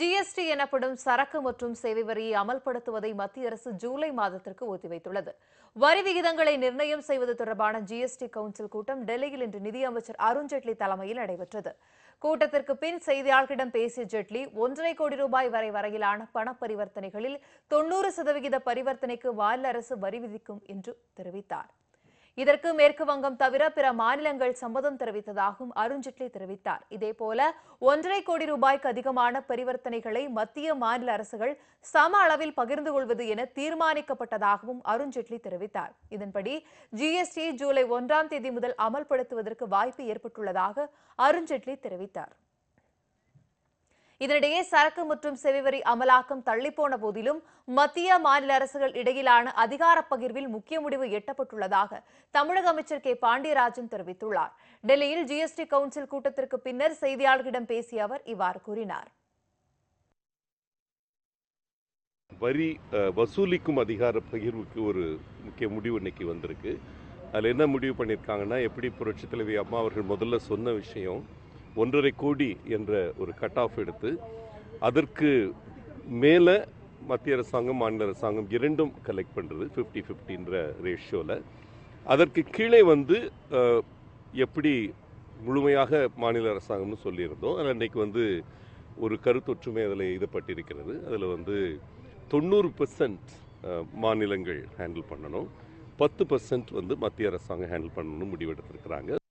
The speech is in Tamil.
ஜிஎஸ்டி எனப்படும் சரக்கு மற்றும் சேவை வரியை அமல்படுத்துவதை மத்திய அரசு ஜூலை மாதத்திற்கு ஒத்திவைத்துள்ளது வரி விகிதங்களை நிர்ணயம் செய்வது தொடர்பான ஜிஎஸ்டி கவுன்சில் கூட்டம் டெல்லியில் இன்று நிதியமைச்சர் அருண்ஜேட்லி தலைமையில் நடைபெற்றது கூட்டத்திற்கு பின் செய்தியாளர்களிடம் பேசிய ஜேட்லி ஒன்றரை கோடி ரூபாய் வரை வரையிலான பண பரிவர்த்தனைகளில் தொன்னூறு சதவிகித பரிவர்த்தனைக்கு மாநில அரசு வரி விதிக்கும் என்று தெரிவித்தார் இதற்கு மேற்கு வங்கம் தவிர பிற மாநிலங்கள் சம்மதம் தெரிவித்ததாகவும் அருண்ஜேட்லி தெரிவித்தார் இதேபோல ஒன்றரை கோடி ரூபாய்க்கு அதிகமான பரிவர்த்தனைகளை மத்திய மாநில அரசுகள் சம அளவில் பகிர்ந்து கொள்வது என தீர்மானிக்கப்பட்டதாகவும் அருண்ஜேட்லி தெரிவித்தார் இதன்படி ஜிஎஸ்டி ஜூலை ஒன்றாம் தேதி முதல் அமல்படுத்துவதற்கு வாய்ப்பு ஏற்பட்டுள்ளதாக அருண்ஜேட்லி தெரிவித்தார் இதனிடையே சரக்கு மற்றும் செவிவரி அமலாக்கம் தள்ளிப்போன போதிலும் மத்திய மாநில அரசுகள் இடையிலான அதிகார பகிர்வில் முக்கிய முடிவு எட்டப்பட்டுள்ளதாக தமிழக அமைச்சர் கே பாண்டியராஜன் தெரிவித்துள்ளார் டெல்லியில் ஜிஎஸ்டி கவுன்சில் கூட்டத்திற்கு பின்னர் செய்தியாளர்களிடம் பேசிய அவர் இவ்வாறு கூறினார் வரி வசூலிக்கும் அதிகார பகிர்வுக்கு ஒரு முக்கிய முடிவு இன்னைக்கு வந்திருக்கு அதில் என்ன முடிவு பண்ணியிருக்காங்கன்னா எப்படி புரட்சித் தலைவி அம்மா அவர்கள் முதல்ல சொன்ன விஷயம் ஒன்றரை கோடி என்ற ஒரு கட் ஆஃப் எடுத்து அதற்கு மேலே மத்திய அரசாங்கம் மாநில அரசாங்கம் இரண்டும் கலெக்ட் பண்ணுறது ஃபிஃப்டி ஃபிஃப்டின்ற ரேஷியோவில் அதற்கு கீழே வந்து எப்படி முழுமையாக மாநில அரசாங்கம்னு சொல்லியிருந்தோம் அதில் அன்றைக்கி வந்து ஒரு கருத்தொற்றுமை அதில் இதுபட்டிருக்கிறது அதில் வந்து தொண்ணூறு பெர்சன்ட் மாநிலங்கள் ஹேண்டில் பண்ணணும் பத்து பர்சன்ட் வந்து மத்திய அரசாங்கம் ஹேண்டில் பண்ணணும்னு முடிவெடுத்திருக்கிறாங்க